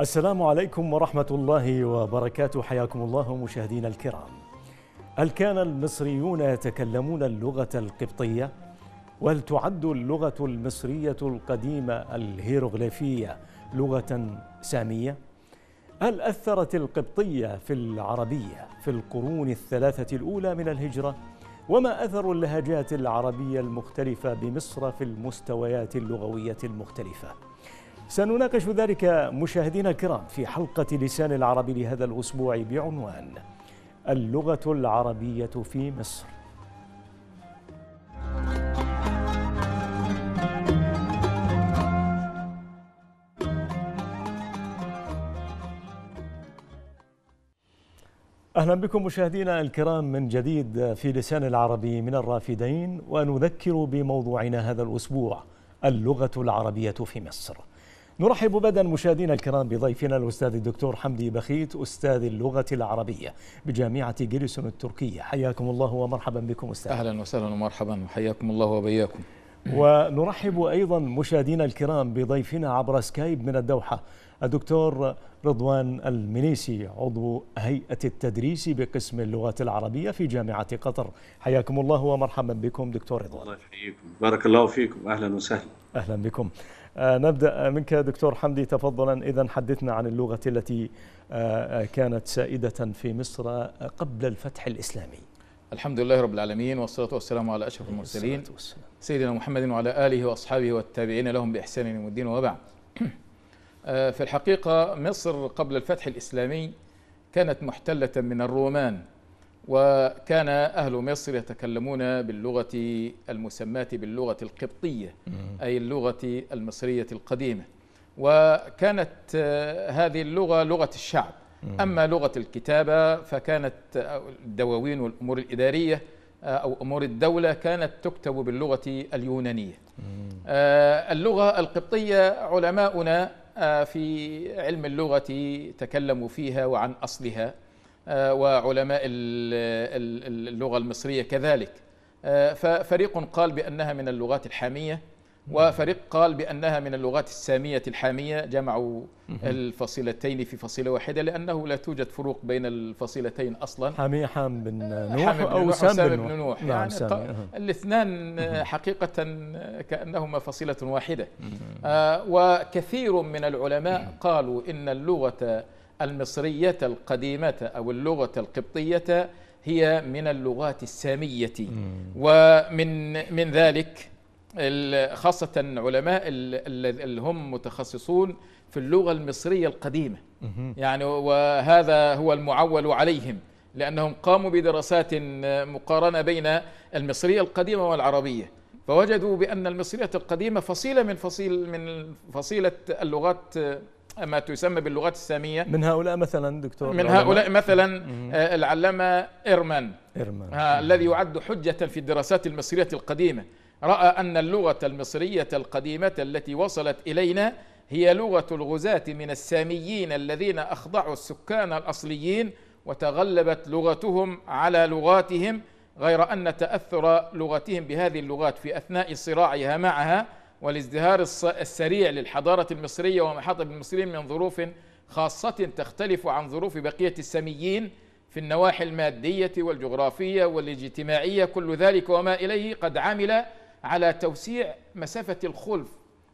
السلام عليكم ورحمة الله وبركاته حياكم الله مشاهدينا الكرام هل كان المصريون يتكلمون اللغة القبطية؟ وهل تعد اللغة المصرية القديمة الهيروغليفية لغة سامية؟ هل أثرت القبطية في العربية في القرون الثلاثة الأولى من الهجرة؟ وما أثر اللهجات العربية المختلفة بمصر في المستويات اللغوية المختلفة؟ سنناقش ذلك مشاهدينا الكرام في حلقة لسان العربي لهذا الأسبوع بعنوان اللغة العربية في مصر أهلا بكم مشاهدينا الكرام من جديد في لسان العربي من الرافدين ونذكر بموضوعنا هذا الأسبوع اللغة العربية في مصر نرحب بدا مشاهدينا الكرام بضيفنا الاستاذ الدكتور حمدي بخيت استاذ اللغه العربيه بجامعه جيلسون التركيه حياكم الله ومرحبا بكم استاذ اهلا وسهلا ومرحبا وحياكم الله وبياكم ونرحب ايضا مشاهدينا الكرام بضيفنا عبر سكايب من الدوحه الدكتور رضوان المنيسي عضو هيئه التدريس بقسم اللغه العربيه في جامعه قطر حياكم الله ومرحبا بكم دكتور رضوان الله يحييكم بارك الله فيكم اهلا وسهلا اهلا بكم آه، نبدأ منك دكتور حمدي تفضلا إذا حدثنا عن اللغة التي آه، آه، كانت سائدة في مصر قبل الفتح الإسلامي الحمد لله رب العالمين والصلاة والسلام على أشرف المرسلين سيدنا محمد وعلى آله وأصحابه والتابعين لهم بإحسان يوم الدين وبعد في الحقيقة مصر قبل الفتح الإسلامي كانت محتلة من الرومان وكان أهل مصر يتكلمون باللغة المسماة باللغة القبطية أي اللغة المصرية القديمة وكانت هذه اللغة لغة الشعب أما لغة الكتابة فكانت الدواوين والأمور الإدارية آه، أو أمور الدولة كانت تكتب باللغة اليونانية آه، اللغة القبطية علماؤنا آه، في علم اللغة تكلموا فيها وعن أصلها آه، وعلماء اللغة المصرية كذلك آه، ففريق قال بأنها من اللغات الحامية وفريق قال بأنها من اللغات السامية الحامية جمعوا الفصيلتين في فصيلة واحدة لأنه لا توجد فروق بين الفصيلتين أصلا حامية حام بن آه، نوح حام بن أو سام بن نوح, نوح. نعم يعني سام. الاثنان حقيقة كأنهما فصيلة واحدة وكثير من العلماء قالوا إن اللغة المصرية القديمة أو اللغة القبطية هي من اللغات السامية ومن من ذلك خاصة علماء اللي هم متخصصون في اللغة المصرية القديمة يعني وهذا هو المعول عليهم لأنهم قاموا بدراسات مقارنة بين المصرية القديمة والعربية فوجدوا بأن المصرية القديمة فصيلة من فصيل من فصيلة اللغات ما تسمى باللغات السامية من هؤلاء مثلا دكتور من هؤلاء مثلا آه، العلامة إرمان, إرمان. آه، الذي يعد حجة في الدراسات المصرية القديمة رأى أن اللغة المصرية القديمة التي وصلت إلينا هي لغة الغزاة من الساميين الذين أخضعوا السكان الأصليين وتغلبت لغتهم على لغاتهم غير أن تأثر لغتهم بهذه اللغات في أثناء صراعها معها والازدهار السريع للحضارة المصرية ومحاط بالمصريين من ظروف خاصة تختلف عن ظروف بقية السميين في النواحي المادية والجغرافية والاجتماعية كل ذلك وما إليه قد عمل على توسيع مسافة الخلف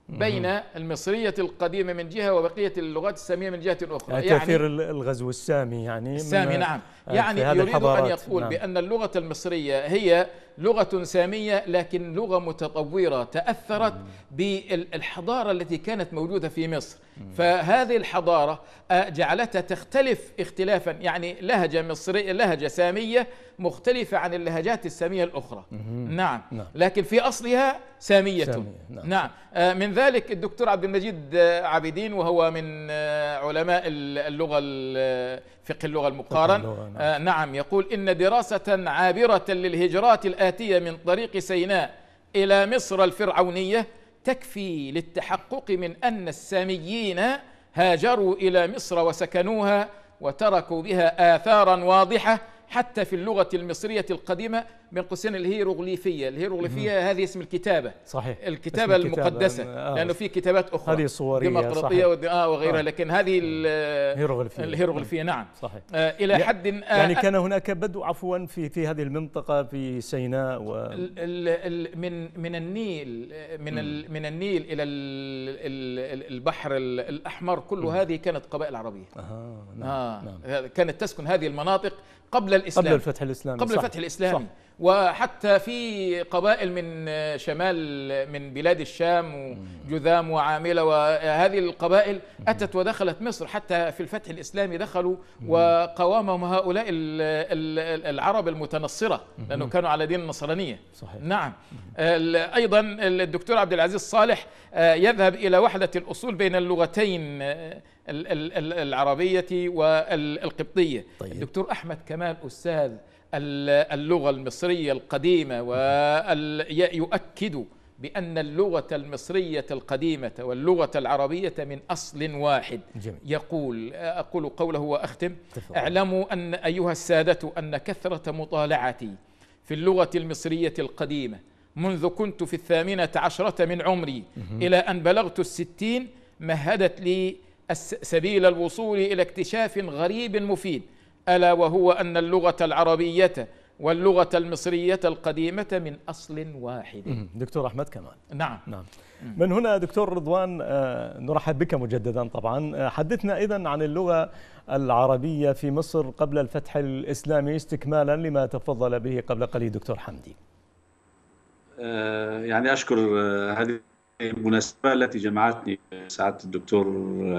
بين المصرية القديمة من جهة وبقية اللغات السامية من جهة أخرى يعني, يعني تأثير الغزو السامي يعني السامي نعم آه، يعني يريد أن يقول نعم. بأن اللغة المصرية هي لغة سامية لكن لغة متطورة تأثرت بالحضارة التي كانت موجودة في مصر فهذه الحضارة آه، جعلتها تختلف اختلافا يعني لهجة مصرية لهجة سامية مختلفة عن اللهجات السامية الأخرى نعم. نعم لكن في أصلها سامية نعم, نعم. نعم. آه، من ذلك الدكتور عبد المجيد آه، عابدين وهو من علماء اللغة فقه اللغة المقارن اللغة نعم. آه نعم يقول إن دراسة عابرة للهجرات الآتية من طريق سيناء إلى مصر الفرعونية تكفي للتحقق من أن الساميين هاجروا إلى مصر وسكنوها وتركوا بها آثارا واضحة حتى في اللغة المصرية القديمة بين قوسين الهيروغليفية الهيروغليفية هذه اسم الكتابة صحيح الكتابة المقدسة آه لأنه في كتابات أخرى هذه صوريه ديمقراطية آه وغيرها آه لكن هذه آه. الهيروغليفية الهيروغليفية نعم صحيح آه إلى حد آه يعني كان هناك بدء عفوا في في هذه المنطقة في سيناء و ال ال من من النيل من من النيل إلى البحر الأحمر كل هذه كانت قبائل عربية آه نعم, آه نعم كانت تسكن هذه المناطق قبل الإسلام قبل الفتح الإسلامي قبل صح الفتح الإسلامي صح وحتى في قبائل من شمال من بلاد الشام وجذام وعاملة وهذه القبائل أتت ودخلت مصر حتى في الفتح الإسلامي دخلوا وقوامهم هؤلاء العرب المتنصرة لأنه كانوا على دين النصرانية صحيح. نعم أيضا الدكتور عبد العزيز صالح آه، يذهب إلى وحدة الأصول بين اللغتين آه، العربية والقبطية طيب. الدكتور أحمد كمال أستاذ اللغة المصرية القديمة ويؤكد بأن اللغة المصرية القديمة واللغة العربية من أصل واحد جميل. يقول أقول قوله وأختم تفضل. اعلموا أن أيها السادة أن كثرة مطالعتي في اللغة المصرية القديمة منذ كنت في الثامنة عشرة من عمري مه. إلى أن بلغت الستين مهدت لي سبيل الوصول إلى اكتشاف غريب مفيد ألا وهو أن اللغة العربية واللغة المصرية القديمة من أصل واحد دكتور أحمد كمال نعم نعم من هنا دكتور رضوان آه، نرحب بك مجددا طبعا آه، حدثنا إذا عن اللغة العربية في مصر قبل الفتح الإسلامي استكمالا لما تفضل به قبل قليل دكتور حمدي آه، يعني أشكر هذه المناسبة التي جمعتني سعادة الدكتور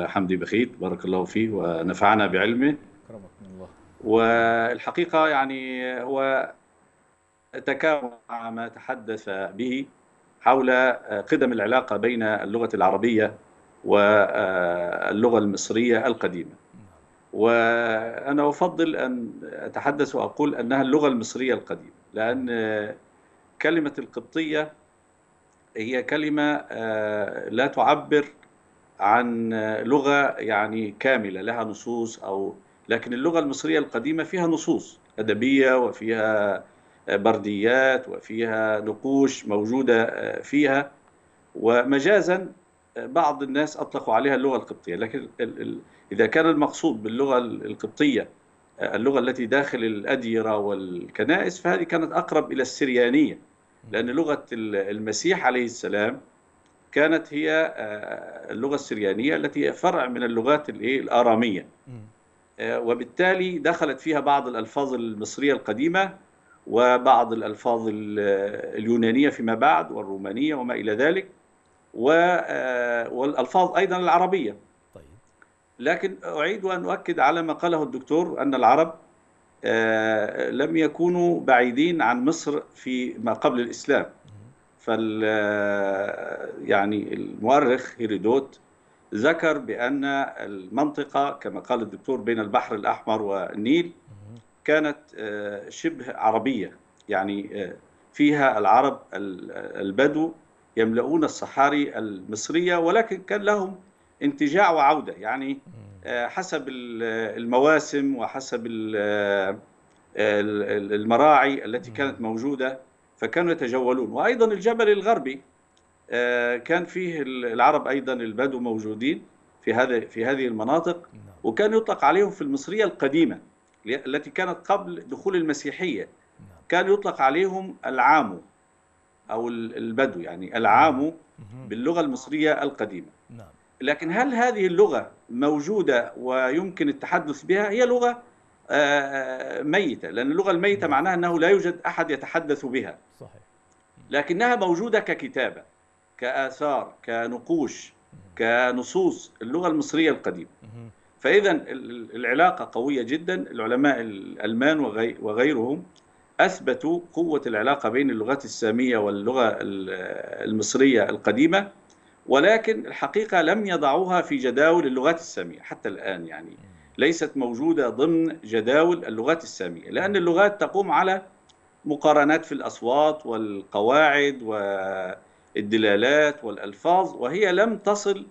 حمدي بخيت بارك الله فيه ونفعنا بعلمه أكرمك الله والحقيقة يعني هو تكامل مع ما تحدث به حول قدم العلاقة بين اللغة العربية واللغة المصرية القديمة نعم. وأنا أفضل أن أتحدث وأقول أنها اللغة المصرية القديمة لأن كلمة القبطية هي كلمة آه، لا تعبر عن لغة يعني كاملة لها نصوص أو لكن اللغة المصرية القديمة فيها نصوص أدبية وفيها آه، برديات وفيها نقوش موجودة آه، فيها ومجازا بعض الناس أطلقوا عليها اللغة القبطية لكن إذا كان المقصود باللغة القبطية اللغة التي داخل الأديرة والكنائس فهذه كانت أقرب إلى السريانية لأن لغة المسيح عليه السلام كانت هي آه، اللغة السريانية التي هي فرع من اللغات الآرامية آه، وبالتالي دخلت فيها بعض الألفاظ المصرية القديمة وبعض الألفاظ اليونانية فيما بعد والرومانية وما إلى ذلك آه، والألفاظ أيضا العربية طيب. لكن أعيد أن أؤكد على ما قاله الدكتور أن العرب آه، لم يكونوا بعيدين عن مصر في ما قبل الإسلام فال آه، يعني المؤرخ هيرودوت ذكر بأن المنطقة كما قال الدكتور بين البحر الأحمر والنيل كانت آه، شبه عربية يعني فيها العرب البدو يملؤون الصحاري المصرية ولكن كان لهم انتجاع وعودة يعني حسب المواسم وحسب المراعي التي كانت موجودة فكانوا يتجولون وأيضا الجبل الغربي آه، كان فيه العرب أيضا البدو موجودين في هذا في هذه المناطق نعم. وكان يطلق عليهم في المصرية القديمة التي كانت قبل دخول المسيحية نعم. كان يطلق عليهم العامو أو البدو يعني نعم. العامو باللغة المصرية القديمة نعم لكن هل هذه اللغة موجودة ويمكن التحدث بها هي لغة آه، آه، ميتة لأن اللغة الميتة نعم. معناها أنه لا يوجد أحد يتحدث بها صحيح لكنها موجودة ككتابة كآثار كنقوش كنصوص اللغة المصرية القديمة فإذا العلاقة قوية جدا العلماء الألمان وغيرهم أثبتوا قوة العلاقة بين اللغات السامية واللغة المصرية القديمة ولكن الحقيقة لم يضعوها في جداول اللغات السامية حتى الآن يعني ليست موجودة ضمن جداول اللغات السامية لأن اللغات تقوم على مقارنات في الأصوات والقواعد والدلالات والألفاظ وهي لم تصل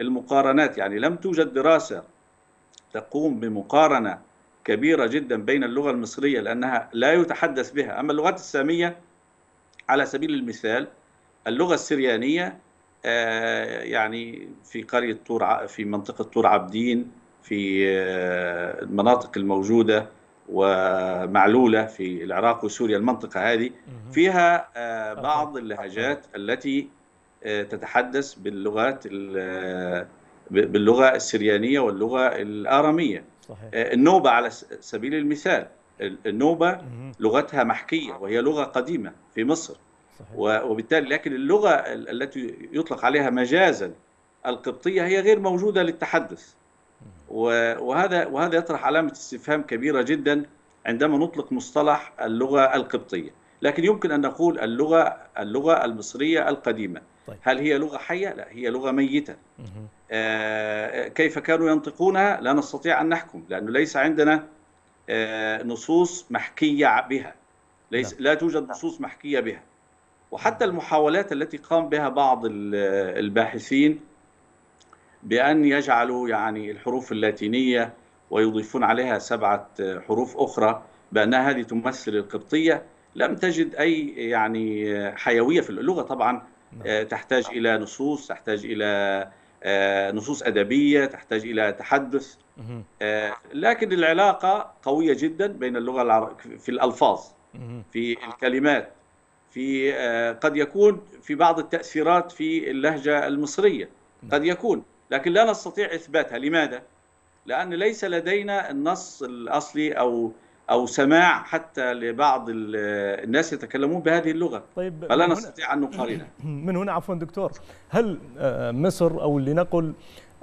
المقارنات يعني لم توجد دراسة تقوم بمقارنة كبيرة جدا بين اللغة المصرية لأنها لا يتحدث بها أما اللغات السامية على سبيل المثال اللغة السريانية آه، يعني في قرية طور في منطقة طور عابدين في آه، المناطق الموجودة ومعلولة في العراق وسوريا المنطقة هذه فيها آه، بعض اللهجات التي تتحدث باللغات باللغة السريانية واللغة الآرامية صحيح. النوبة على سبيل المثال النوبة لغتها محكية وهي لغة قديمة في مصر وبالتالي لكن اللغة التي يطلق عليها مجازا القبطية هي غير موجودة للتحدث وهذا وهذا يطرح علامة استفهام كبيرة جدا عندما نطلق مصطلح اللغة القبطية لكن يمكن أن نقول اللغة اللغة المصرية القديمة طيب. هل هي لغة حية؟ لا هي لغة ميتة آه كيف كانوا ينطقونها؟ لا نستطيع أن نحكم لأنه ليس عندنا آه نصوص محكية بها ليس لا, نعم. لا توجد نصوص محكية بها وحتى المحاولات التي قام بها بعض الباحثين بأن يجعلوا يعني الحروف اللاتينية ويضيفون عليها سبعة حروف أخرى بأن هذه تمثل القبطية لم تجد أي يعني حيوية في اللغة طبعا آه، نعم. تحتاج إلى نصوص تحتاج إلى آه، نصوص أدبية تحتاج إلى تحدث آه، لكن العلاقة قوية جدا بين اللغة العربية في الألفاظ في الكلمات في آه، قد يكون في بعض التأثيرات في اللهجة المصرية نعم. قد يكون لكن لا نستطيع إثباتها لماذا؟ لأن ليس لدينا النص الأصلي أو أو سماع حتى لبعض الناس يتكلمون بهذه اللغة طيب فلا نستطيع أن نقارنها من هنا عفوا دكتور هل آه، مصر أو لنقل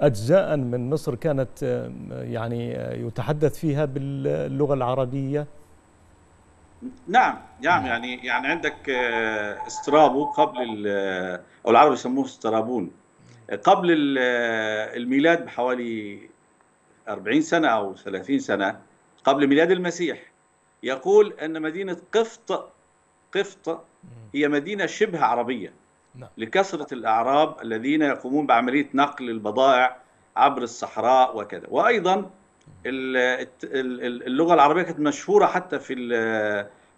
أجزاء من مصر كانت آه، يعني يتحدث فيها باللغة العربية؟ نعم،, نعم نعم يعني يعني عندك استرابو آه، قبل آه، او العرب يسموه استرابون قبل آه، الميلاد بحوالي 40 سنه او 30 سنه قبل ميلاد المسيح يقول ان مدينه قفط قفط هي مدينه شبه عربيه نعم. لكثره الاعراب الذين يقومون بعمليه نقل البضائع عبر الصحراء وكذا وايضا اللغه العربيه كانت مشهوره حتى في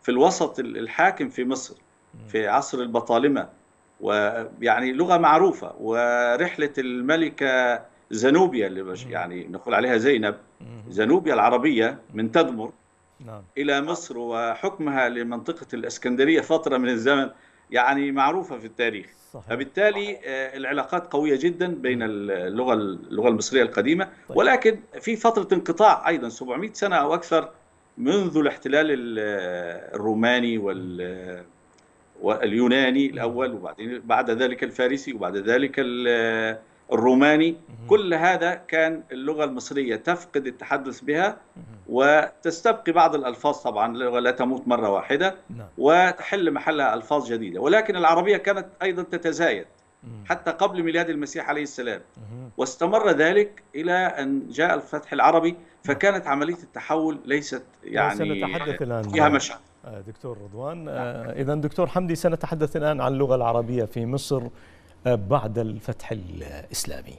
في الوسط الحاكم في مصر في عصر البطالمه ويعني لغه معروفه ورحله الملكه زنوبيا اللي يعني نقول عليها زينب زنوبيا العربيه من تدمر نعم. الى مصر وحكمها لمنطقه الاسكندريه فتره من الزمن يعني معروفه في التاريخ صحيح. فبالتالي آه، العلاقات قويه جدا بين اللغه اللغه المصريه القديمه طيب. ولكن في فتره انقطاع ايضا 700 سنه او اكثر منذ الاحتلال الروماني وال واليوناني الاول وبعدين بعد ذلك الفارسي وبعد ذلك الروماني كل هذا كان اللغة المصرية تفقد التحدث بها وتستبقي بعض الألفاظ طبعا اللغة لا تموت مرة واحدة نعم. وتحل محلها ألفاظ جديدة ولكن العربية كانت أيضا تتزايد حتى قبل ميلاد المسيح عليه السلام واستمر ذلك إلى أن جاء الفتح العربي فكانت عملية التحول ليست يعني فيها مشهد آه، دكتور رضوان آه، نعم. إذا دكتور حمدي سنتحدث الآن عن اللغة العربية في مصر بعد الفتح الإسلامي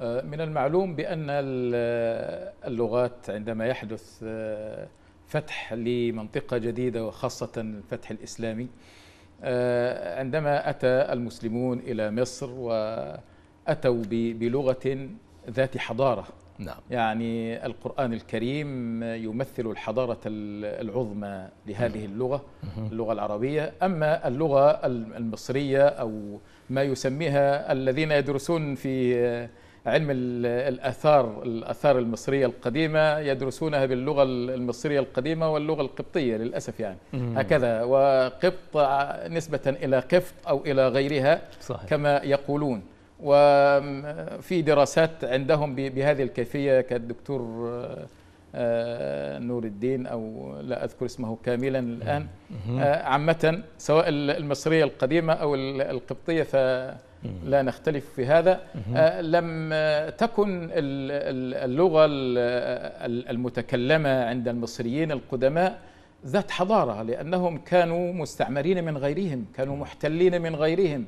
آه، من المعلوم بأن اللغات عندما يحدث آه، فتح لمنطقة جديدة وخاصة الفتح الإسلامي آه، عندما أتى المسلمون إلى مصر وأتوا بلغة ذات حضارة نعم. يعني القرآن الكريم يمثل الحضارة العظمى لهذه اللغة اللغة العربية أما اللغة المصرية أو ما يسميها الذين يدرسون في علم الآثار الآثار المصرية القديمة يدرسونها باللغة المصرية القديمة واللغة القبطية للأسف يعني مم. هكذا وقبط نسبة إلى قفط أو إلى غيرها صحيح. كما يقولون وفي دراسات عندهم بهذه الكيفية كالدكتور آه، نور الدين أو لا أذكر اسمه كاملا الآن آه، عامة سواء المصرية القديمة أو القبطية فلا نختلف في هذا آه، لم تكن اللغة المتكلمة عند المصريين القدماء ذات حضارة لأنهم كانوا مستعمرين من غيرهم كانوا محتلين من غيرهم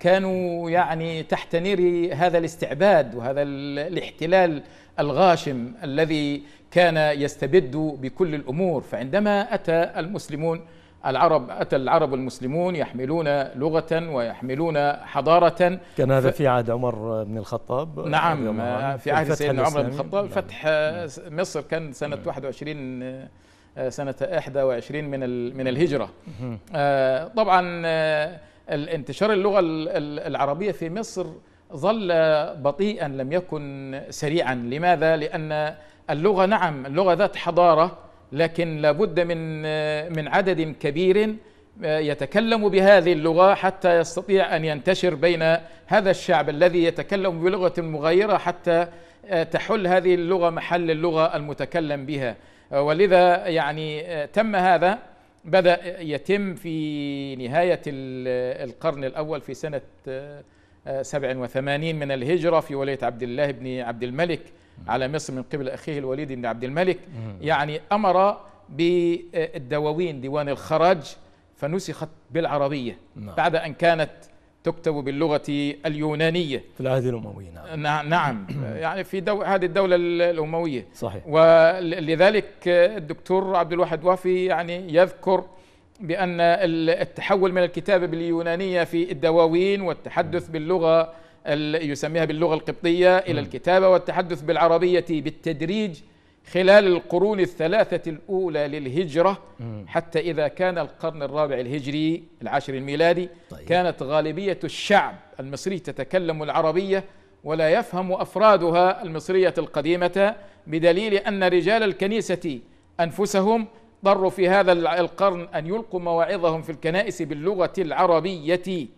كانوا يعني تحت نير هذا الاستعباد وهذا الاحتلال الغاشم الذي كان يستبد بكل الامور فعندما اتى المسلمون العرب أتى العرب المسلمون يحملون لغة ويحملون حضارة كان هذا ف... في عهد عمر بن الخطاب نعم آه، في عهد سيدنا عمر بن الخطاب آه، نعم. فتح نعم. مصر كان سنة نعم. 21 آه، سنة 21 من من الهجرة طبعا انتشار اللغة العربية في مصر ظل بطيئا لم يكن سريعا لماذا لان اللغه نعم اللغه ذات حضاره لكن لابد من من عدد كبير يتكلم بهذه اللغه حتى يستطيع ان ينتشر بين هذا الشعب الذي يتكلم بلغه مغايره حتى تحل هذه اللغه محل اللغه المتكلم بها ولذا يعني تم هذا بدا يتم في نهايه القرن الاول في سنه 87 من الهجرة في ولاية عبد الله بن عبد الملك على مصر من قبل أخيه الوليد بن عبد الملك يعني أمر بالدواوين ديوان الخراج فنسخت بالعربية نعم. بعد أن كانت تكتب باللغة اليونانية في العهد الأموي نعم نعم يعني في دو... هذه الدولة الأموية صحيح ولذلك الدكتور عبد الواحد وافي يعني يذكر بأن التحول من الكتابة باليونانية في الدواوين والتحدث باللغة يسميها باللغة القبطية إلى الكتابة والتحدث بالعربية بالتدريج خلال القرون الثلاثة الأولى للهجرة حتى إذا كان القرن الرابع الهجري العاشر الميلادي طيب. كانت غالبية الشعب المصري تتكلم العربية ولا يفهم أفرادها المصرية القديمة بدليل أن رجال الكنيسة أنفسهم اضطروا في هذا القرن أن يلقوا مواعظهم في الكنائس باللغة العربية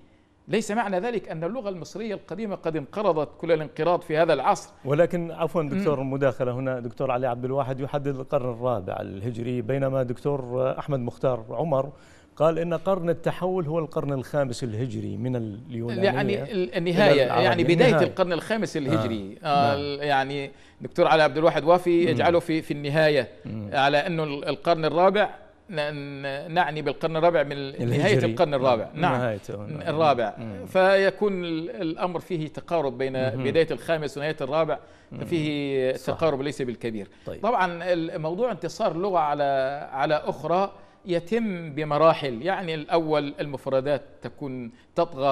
ليس معنى ذلك أن اللغة المصرية القديمة قد انقرضت كل الانقراض في هذا العصر ولكن عفوا دكتور مداخلة هنا دكتور علي عبد الواحد يحدد القرن الرابع الهجري بينما دكتور أحمد مختار عمر قال إن قرن التحول هو القرن الخامس الهجري من اليونانية يعني النهاية يعني بداية النهاية. القرن الخامس آه. الهجري نعم. آه. آه. آه. يعني دكتور علي عبد الواحد وافي يجعله في في النهاية مم. على أنه القرن الرابع نعني بالقرن الرابع من نهاية القرن نعم. الرابع نعم, نعم. الرابع مم. فيكون الأمر فيه تقارب بين مم. بداية الخامس ونهاية الرابع فيه تقارب ليس بالكبير طيب. طبعا موضوع انتصار اللغة على على أخرى يتم بمراحل يعني الأول المفردات تكون تطغى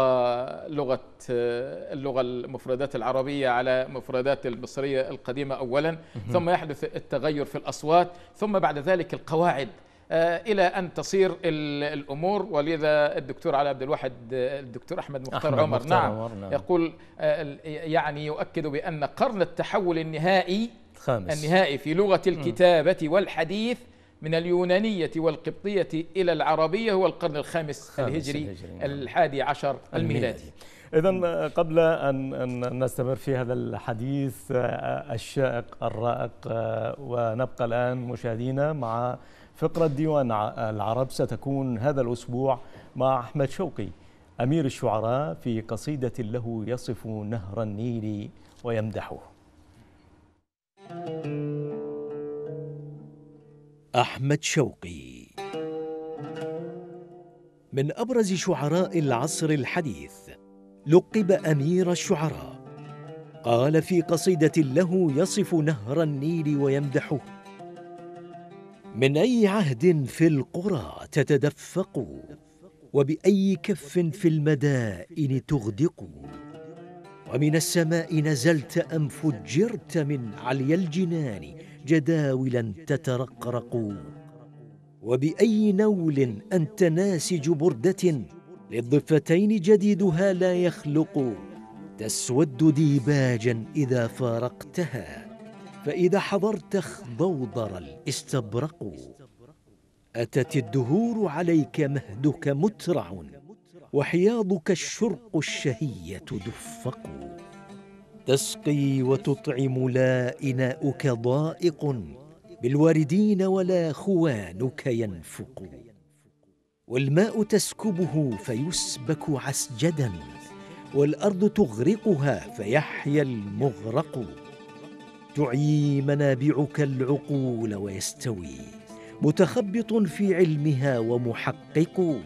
لغة اللغة المفردات العربية على مفردات المصرية القديمة أولا ثم يحدث التغير في الأصوات ثم بعد ذلك القواعد آه، الى ان تصير الامور ولذا الدكتور علي عبد الواحد الدكتور احمد مختار أحمد عمر, مختار نعم, عمر نعم يقول آه، يعني يؤكد بان قرن التحول النهائي الخامس النهائي في لغه الكتابه والحديث من اليونانية والقبطية إلى العربية هو القرن الخامس الهجري نعم. الحادي عشر الميلادي إذا آه، قبل أن نستمر في هذا الحديث آه، الشائق الرائق آه، ونبقى الآن مشاهدينا مع فقرة ديوان العرب ستكون هذا الأسبوع مع أحمد شوقي أمير الشعراء في قصيدة له يصف نهر النيل ويمدحه أحمد شوقي من أبرز شعراء العصر الحديث لقب أمير الشعراء قال في قصيدة له يصف نهر النيل ويمدحه من أي عهد في القرى تتدفق وبأي كف في المدائن تغدق ومن السماء نزلت أم فجرت من علي الجنان جداولا تترقرق وباي نول انت ناسج برده للضفتين جديدها لا يخلق تسود ديباجا اذا فارقتها فاذا حضرت خضوضر الاستبرق اتت الدهور عليك مهدك مترع وحياضك الشرق الشهيه دفق تسقي وتطعم لا إناؤك ضائق بالواردين ولا خوانك ينفق والماء تسكبه فيسبك عسجدا والأرض تغرقها فيحيا المغرق تعي منابعك العقول ويستوي متخبط في علمها ومحقق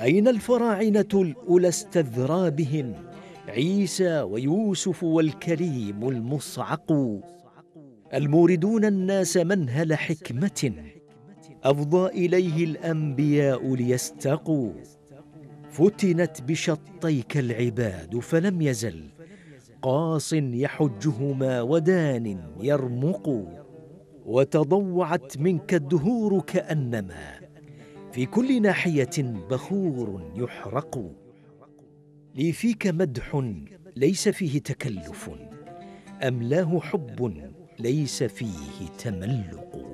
أين الفراعنة الأولى استذرابهم عيسى ويوسف والكريم المصعق الموردون الناس منهل حكمة أفضى إليه الأنبياء ليستقوا فتنت بشطيك العباد فلم يزل قاص يحجهما ودان يرمق وتضوعت منك الدهور كأنما في كل ناحية بخور يحرق لي فيك مدح ليس فيه تكلف املاه حب ليس فيه تملق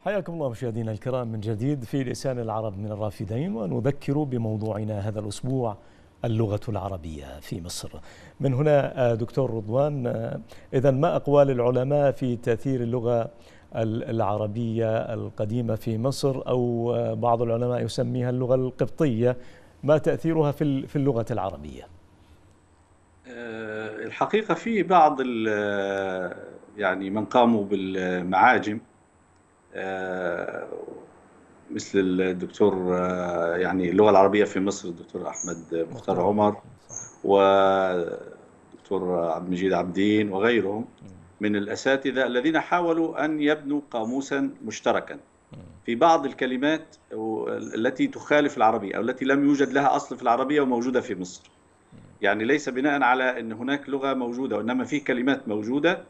حياكم الله مشاهدينا الكرام من جديد في لسان العرب من الرافدين ونذكر بموضوعنا هذا الاسبوع اللغة العربية في مصر من هنا آه، دكتور رضوان آه، إذا ما أقوال العلماء في تأثير اللغة العربية القديمة في مصر أو بعض العلماء يسميها اللغة القبطية ما تأثيرها في اللغة العربية؟ آه، الحقيقة في بعض يعني من قاموا بالمعاجم آه، مثل الدكتور آه، يعني اللغة العربية في مصر الدكتور أحمد مختار عمر ودكتور عبد المجيد عبدين وغيرهم من الأساتذة الذين حاولوا أن يبنوا قاموسا مشتركا في بعض الكلمات التي تخالف العربية أو التي لم يوجد لها أصل في العربية وموجودة في مصر يعني ليس بناء على أن هناك لغة موجودة وإنما في كلمات موجودة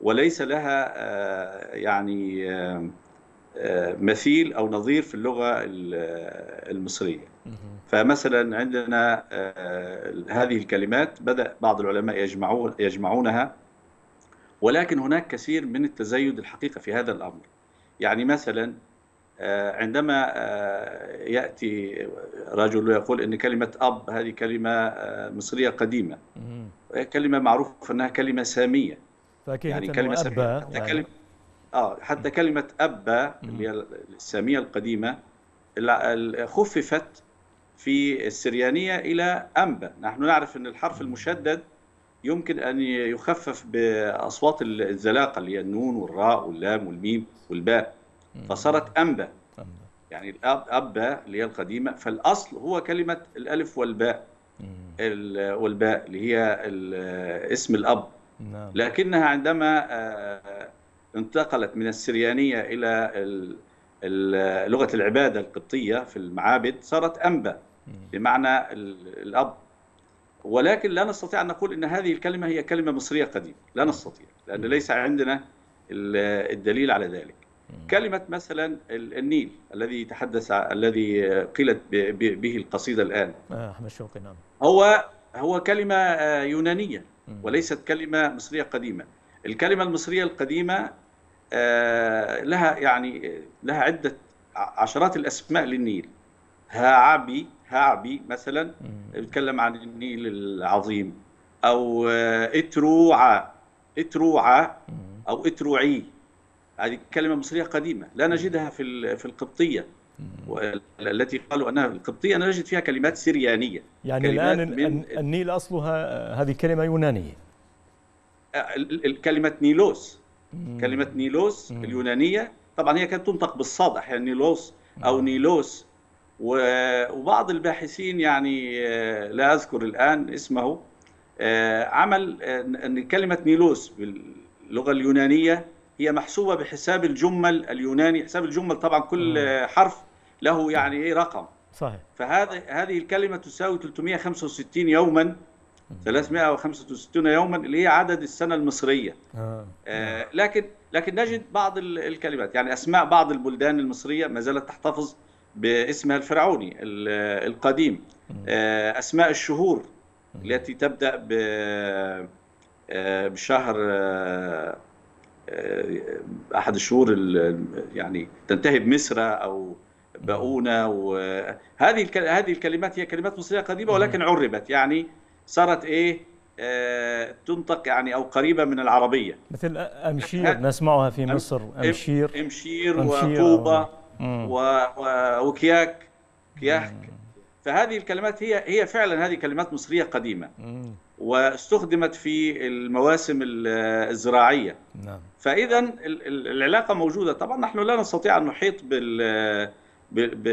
وليس لها آه، يعني آه، آه، مثيل أو نظير في اللغة المصرية فمثلا عندنا هذه الكلمات بدأ بعض العلماء يجمعونها ولكن هناك كثير من التزايد الحقيقه في هذا الامر يعني مثلا آه، عندما آه، ياتي رجل ويقول ان كلمه اب هذه كلمه آه، مصريه قديمه كلمه معروفه انها كلمه ساميه يعني كلمه ساميه حتى كلمه يعني. اه حتى كلمه ابا اللي هي الساميه القديمه خففت في السريانيه الى انبا نحن نعرف ان الحرف المشدد يمكن أن يخفف بأصوات الزلاقة اللي هي النون والراء واللام والميم والباء فصارت أنبا يعني الأب أبا اللي هي القديمة فالأصل هو كلمة الألف والباء والباء اللي هي اسم الأب نعم. لكنها عندما آه، انتقلت من السريانية إلى لغة العبادة القبطية في المعابد صارت أنبا بمعنى الأب ولكن لا نستطيع أن نقول أن هذه الكلمة هي كلمة مصرية قديمة لا نستطيع لأن ليس عندنا الدليل على ذلك كلمة مثلا النيل الذي تحدث الذي قيلت به القصيدة الآن آه، أحمد نعم هو هو كلمة آه، يونانية وليست كلمة مصرية قديمة الكلمة المصرية القديمة آه، لها يعني لها عدة عشرات الأسماء للنيل هاعبي هعبي مثلا بيتكلم عن النيل العظيم او آه، اتروعه اتروعه او اتروعي هذه كلمه مصريه قديمه لا نجدها في في القبطيه التي قالوا انها القبطيه انا نجد فيها كلمات سريانيه يعني الان الان النيل اصلها آه، هذه كلمه يونانيه آه، كلمه نيلوس كلمه نيلوس اليونانيه طبعا هي كانت تنطق بالصاد احيانا نيلوس او نيلوس وبعض الباحثين يعني آه، لا أذكر الآن اسمه آه، عمل آه، أن كلمة نيلوس باللغة اليونانية هي محسوبة بحساب الجمل اليوناني حساب الجمل طبعا كل حرف له يعني إيه رقم صحيح فهذا هذه الكلمة تساوي 365 يوما 365 يوما اللي هي عدد السنة المصرية نعم. لكن لكن نجد بعض الكلمات يعني أسماء بعض البلدان المصرية ما زالت تحتفظ باسمها الفرعوني القديم آه، أسماء الشهور التي تبدأ آه، بشهر آه، أحد الشهور يعني تنتهي بمصر أو باؤونة وهذه هذه الكلمات هي كلمات مصرية قديمة ولكن عربت يعني صارت إيه تنطق يعني او قريبه من العربيه مثل امشير نسمعها في مصر امشير امشير, أمشير وطوبه وكياك كياك فهذه الكلمات هي هي فعلا هذه كلمات مصريه قديمه واستخدمت في المواسم الزراعيه نعم فاذا العلاقه موجوده طبعا نحن لا نستطيع ان نحيط بال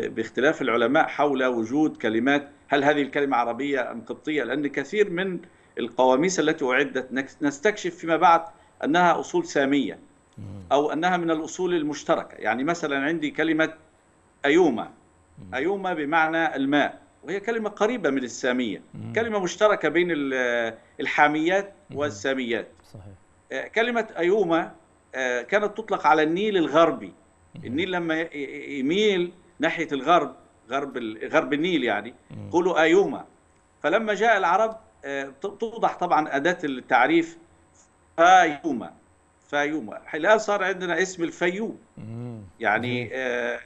باختلاف العلماء حول وجود كلمات هل هذه الكلمه عربيه ام قبطيه لان كثير من القواميس التي اعدت نستكشف فيما بعد انها اصول ساميه أو أنها من الأصول المشتركة يعني مثلا عندي كلمة أيوما أيوما بمعنى الماء وهي كلمة قريبة من السامية كلمة مشتركة بين الحاميات والساميات صحيح. آه، كلمة أيوما آه، كانت تطلق على النيل الغربي النيل لما يميل ناحية الغرب غرب غرب النيل يعني قولوا أيوما فلما جاء العرب آه، توضح طبعا أداة التعريف أيوما فيوم الآن صار عندنا اسم الفيوم يعني آه،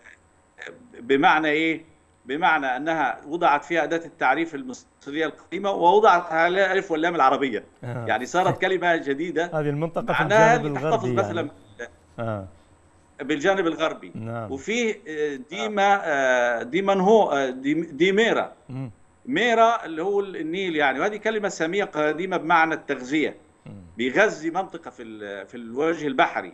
بمعنى إيه؟ بمعنى أنها وضعت فيها أداة التعريف المصرية القديمة ووضعت عليها الألف واللام العربية آه. يعني صارت كلمة جديدة هذه المنطقة في الجانب الغربي يعني. مثلا آه. بالجانب الغربي نعم. وفي ديما ديمن هو ديميرا ميرا اللي هو النيل يعني وهذه كلمة سامية قديمة بمعنى التغذية بيغذي منطقه في في الوجه البحري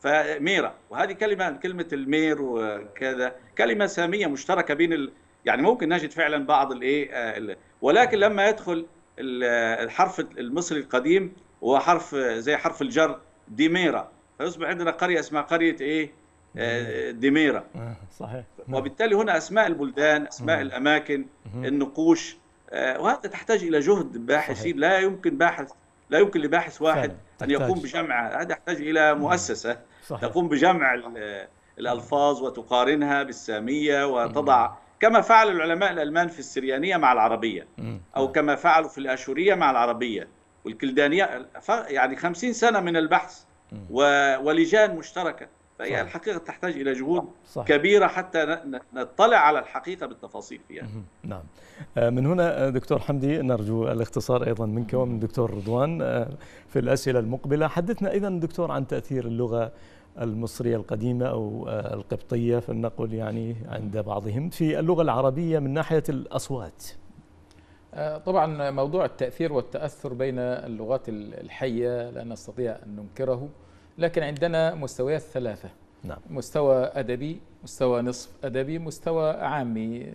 فميرا وهذه كلمه كلمه المير وكذا كلمه ساميه مشتركه بين ال... يعني ممكن نجد فعلا بعض الايه ولكن لما يدخل الحرف المصري القديم هو حرف زي حرف الجر ديميرا فيصبح عندنا قريه اسمها قريه ايه آه، ديميرا آه، صحيح نعم. وبالتالي هنا اسماء البلدان اسماء الاماكن النقوش آه، وهذا تحتاج الى جهد باحثين لا يمكن باحث لا يمكن لباحث واحد ان يقوم بجمع هذا يحتاج الى نعم. مؤسسه صحيح. تقوم بجمع الالفاظ وتقارنها بالساميه وتضع نعم. كما فعل العلماء الالمان في السريانيه مع العربيه او نعم. كما فعلوا في الاشوريه مع العربيه والكلدانيه يعني 50 سنه من البحث ولجان مشتركه فهي صح. الحقيقه تحتاج الى جهود صح. كبيره حتى نطلع على الحقيقه بالتفاصيل فيها. نعم. آه، من هنا آه، دكتور حمدي نرجو الاختصار ايضا منك ومن دكتور رضوان آه، في الاسئله المقبله، حدثنا ايضا دكتور عن تاثير اللغه المصريه القديمه او القبطيه فلنقل يعني عند بعضهم في اللغه العربيه من ناحيه الاصوات. طبعا موضوع التاثير والتاثر بين اللغات الحيه لا نستطيع ان ننكره. لكن عندنا مستويات ثلاثة نعم. مستوى أدبي مستوى نصف أدبي مستوى عامي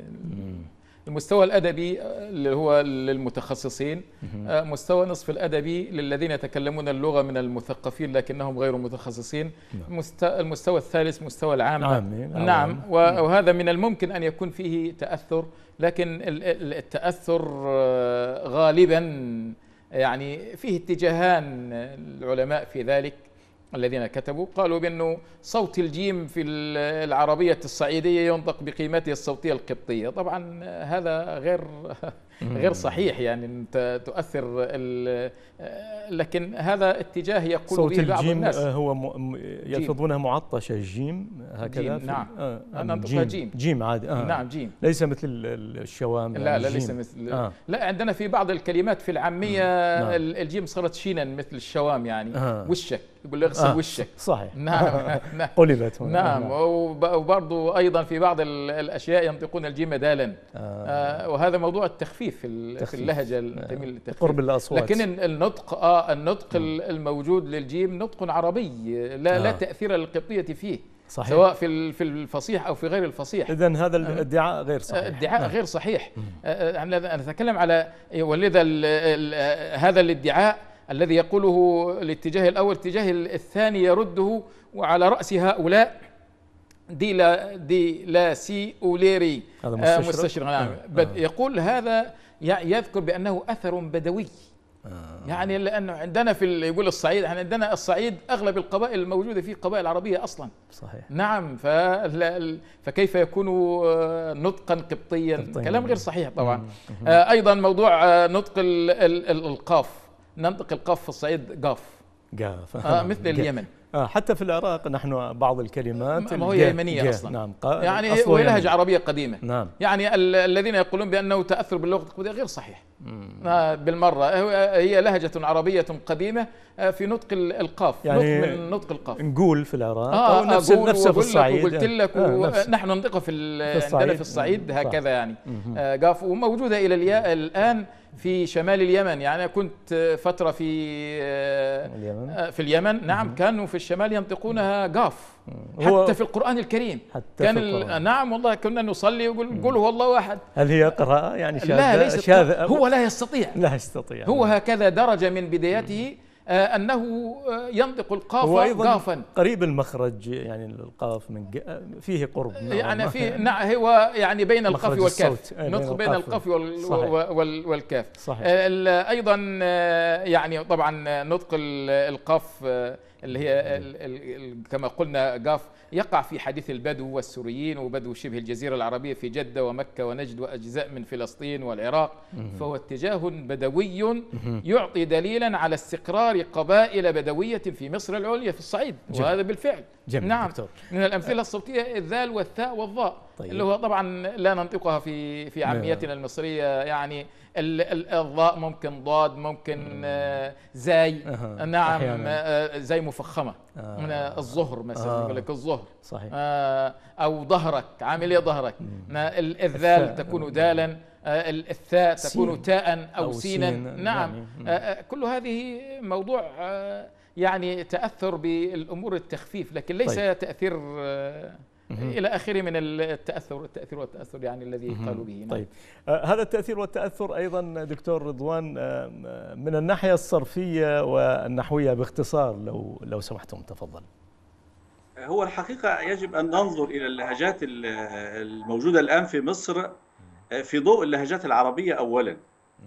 المستوى الأدبي آه، اللي هو للمتخصصين آه، مستوى نصف الأدبي للذين يتكلمون اللغة من المثقفين لكنهم غير متخصصين نعم. المستوى الثالث مستوى العام عامي. نعم. نعم. نعم وهذا من الممكن أن يكون فيه تأثر لكن التأثر آه، غالبا يعني فيه اتجاهان العلماء في ذلك الذين كتبوا قالوا بأنه صوت الجيم في العربية الصعيدية ينطق بقيمته الصوتية القبطية طبعا هذا غير غير صحيح يعني أنت تؤثر لكن هذا اتجاه يقول صوت به بعض الجيم الناس آه، هو يلفظونها معطشة الجيم هكذا جيم نعم آه أنا آه، جيم, جيم جيم عادي آه نعم جيم ليس مثل الشوام لا لا ليس مثل آه لا عندنا في بعض الكلمات في العامية نعم الجيم صارت شينا مثل الشوام يعني آه وشك يقول اغسل آه وشك صحيح نعم. نعم قلبت نعم, نعم وبرضه أيضا في بعض الأشياء ينطقون الجيم دالا آه آه وهذا موضوع التخفيف خفيف في, تخفيف. في اللهجه تميل آه. للتخفيف قرب الاصوات لكن النطق اه النطق م. الموجود للجيم نطق عربي لا آه. لا تاثير للقبطيه فيه صحيح. سواء في في الفصيح او في غير الفصيح اذا هذا الادعاء غير صحيح آه، ادعاء نعم. غير صحيح آه، انا اتكلم على ولذا هذا الادعاء الذي يقوله الاتجاه الاول الاتجاه الثاني يرده وعلى راس هؤلاء دي لا دي لا سي اوليري هذا آه، مستشرق, نعم. آه نعم آه. يقول هذا يذكر بانه اثر بدوي آه. يعني لانه عندنا في يقول الصعيد احنا عندنا الصعيد اغلب القبائل الموجوده فيه قبائل عربيه اصلا صحيح نعم فكيف يكون آه، نطقا قبطيا كلام غير صحيح طبعا آه ايضا موضوع آه، نطق القاف ننطق القاف في الصعيد قاف قاف آه مثل اليمن آه، حتى في العراق نحن بعض الكلمات ما هي يمنية أصلا نعم يعني أصل وهي لهجه عربية قديمة نعم يعني الذين يقولون بأنه تأثر باللغة القبطية غير صحيح مم. آه، بالمرة هي لهجة عربية قديمة آه، في نطق القاف يعني نطق من نطق القاف نقول في العراق آه أو نفس نفسه في الصعيد قلت لك آه نحن ننطقها في, في الصعيد, في الصعيد هكذا يعني قاف وموجودة إلى الآن في شمال اليمن يعني كنت فترة في اليمن. آه، في اليمن نعم مم. كانوا في الشمال ينطقونها قاف حتى في القرآن الكريم حتى كان في القرآن. نعم والله كنا نصلي ويقول قل هو الله أحد هل هي قراءة يعني شاذ لا ليست شاذ هو لا يستطيع لا يستطيع هو نعم. هكذا درجة من بدايته مم. آه، أنه آه، ينطق القاف هو أيضاً قافا قريب المخرج يعني القاف من فيه قرب يعني في نعم هو يعني بين القاف والكاف نطق بين القاف والكاف صحيح. أيضا آه، يعني طبعا نطق القاف اللي هي الـ الـ كما قلنا قاف يقع في حديث البدو والسوريين وبدو شبه الجزيرة العربية في جدة ومكة ونجد وأجزاء من فلسطين والعراق فهو اتجاه بدوي يعطي دليلا على استقرار قبائل بدوية في مصر العليا في الصعيد وهذا بالفعل جميل نعم دكتور. من الأمثلة الصوتية الذال والثاء والظاء طيب. اللي هو طبعا لا ننطقها في في عاميتنا المصرية يعني الضاء ممكن ضاد ممكن آه، زاي أه. نعم أحياناً. آه، زي مفخمه آه. من الظهر مثلا آه. يقول لك الظهر صحيح آه او ظهرك عامل ايه ظهرك الذال تكون دالا آه، الثاء تكون تاء او, أو سينا سين. نعم يعني، آه كل هذه موضوع آه يعني تاثر بالامور التخفيف لكن ليس طيب. تاثير آه الى اخره من التاثر التاثير والتاثر يعني الذي قالوا به طيب نعم. آه، هذا التاثير والتاثر ايضا دكتور رضوان من الناحيه الصرفيه والنحويه باختصار لو لو سمحتم تفضل هو الحقيقه يجب ان ننظر الى اللهجات الموجوده الان في مصر آه، في ضوء اللهجات العربيه اولا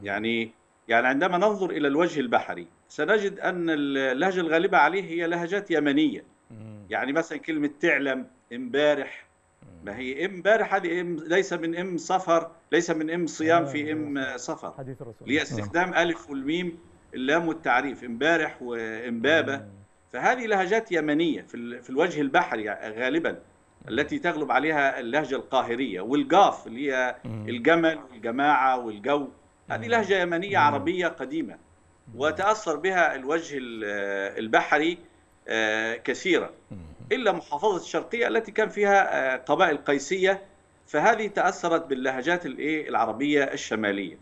يعني يعني عندما ننظر الى الوجه البحري سنجد ان اللهجه الغالبه عليه هي لهجات يمنيه يعني مثلا كلمه تعلم امبارح ما هي امبارح هذه ام ليس من ام سفر ليس من ام صيام آه، في ام سفر آه، آه. حديث الرسول هي استخدام الف والميم اللام والتعريف امبارح وامبابه فهذه لهجات يمنيه في في الوجه البحري يعني، غالبا التي تغلب عليها اللهجه القاهريه والقاف اللي هي الجمل والجماعه والجو هذه لهجه يمنيه عربيه قديمه وتاثر بها الوجه البحري كثيرا إلا محافظة الشرقية التي كان فيها آه، قبائل قيسية فهذه تأثرت باللهجات العربية الشمالية